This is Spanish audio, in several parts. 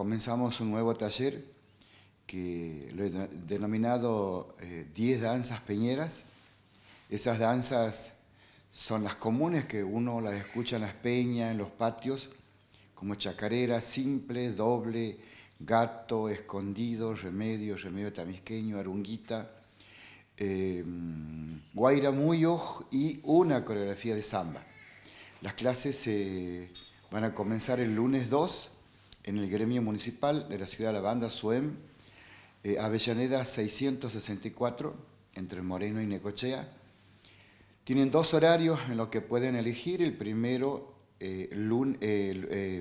comenzamos un nuevo taller que lo he denominado 10 eh, danzas peñeras. Esas danzas son las comunes que uno las escucha en las peñas, en los patios, como chacarera, simple, doble, gato, escondido, remedio, remedio tamisqueño, arunguita, eh, guaira muy y una coreografía de samba. Las clases van a comenzar el lunes 2 en el gremio municipal de la ciudad de La Banda, SUEM, eh, Avellaneda 664, entre Moreno y Necochea. Tienen dos horarios en los que pueden elegir, el primero 21 eh,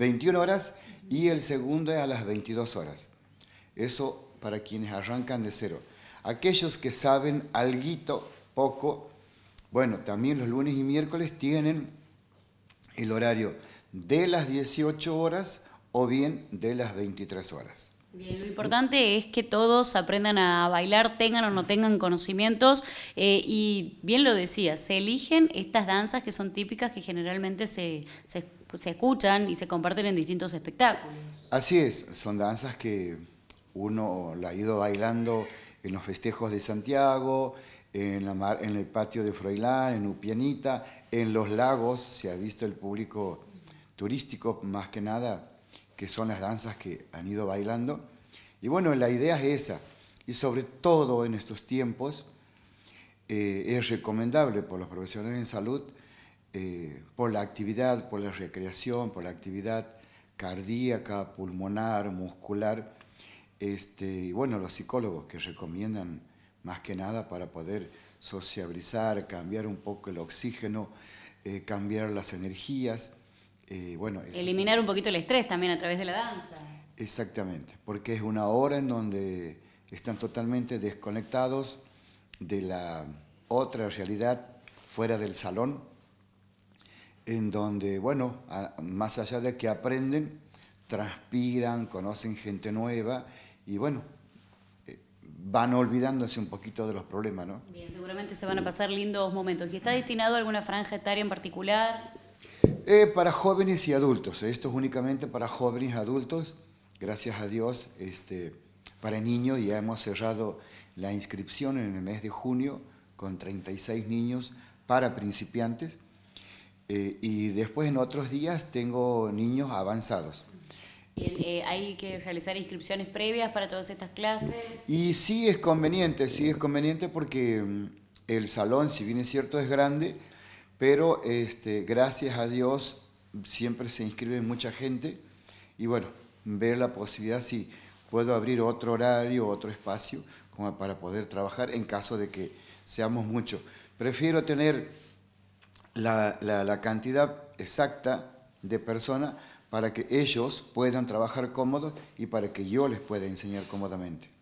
eh, horas y el segundo es a las 22 horas. Eso para quienes arrancan de cero. Aquellos que saben alguito, poco, bueno, también los lunes y miércoles tienen el horario de las 18 horas o bien de las 23 horas. Bien, lo importante es que todos aprendan a bailar, tengan o no tengan conocimientos, eh, y bien lo decía, se eligen estas danzas que son típicas, que generalmente se, escuchan y se comparten en distintos espectáculos. Así es, son danzas que uno la ha ido bailando en los festejos de Santiago, en, en el patio de Froilán, en Upianita, en los lagos, se ha visto el público turístico más que nada, que son las danzas que han ido bailando. Y bueno, la idea es esa. Y sobre todo en estos tiempos eh, es recomendable por los profesionales en salud, eh, por la actividad, por la recreación, por la actividad cardíaca, pulmonar, muscular, este, y bueno, los psicólogos que recomiendan más que nada para poder sociabilizar, cambiar un poco el oxígeno, eh, cambiar las energías. Eh, Eliminar un poquito el estrés también a través de la danza. Exactamente, porque es una hora en donde están totalmente desconectados de la otra realidad fuera del salón, en donde, bueno, más allá de que aprenden, transpiran, conocen gente nueva y bueno, eh, van olvidándose un poquito de los problemas, ¿no? Bien, seguramente se van a pasar lindos momentos. ¿Y está destinado a alguna franja etaria en particular? Eh, para jóvenes y adultos, esto es únicamente para jóvenes y adultos, gracias a Dios, este, para niños ya hemos cerrado la inscripción en el mes de junio con 36 niños para principiantes eh, y después en otros días tengo niños avanzados. Eh, ¿Hay que realizar inscripciones previas para todas estas clases? Y sí es conveniente, sí es conveniente porque mm, el salón, si bien es cierto, es grande, pero este, gracias a Dios siempre se inscribe mucha gente y bueno, ver la posibilidad si puedo abrir otro horario, otro espacio como para poder trabajar en caso de que seamos muchos. Prefiero tener la, la cantidad exacta de personas para que ellos puedan trabajar cómodos y para que yo les pueda enseñar cómodamente.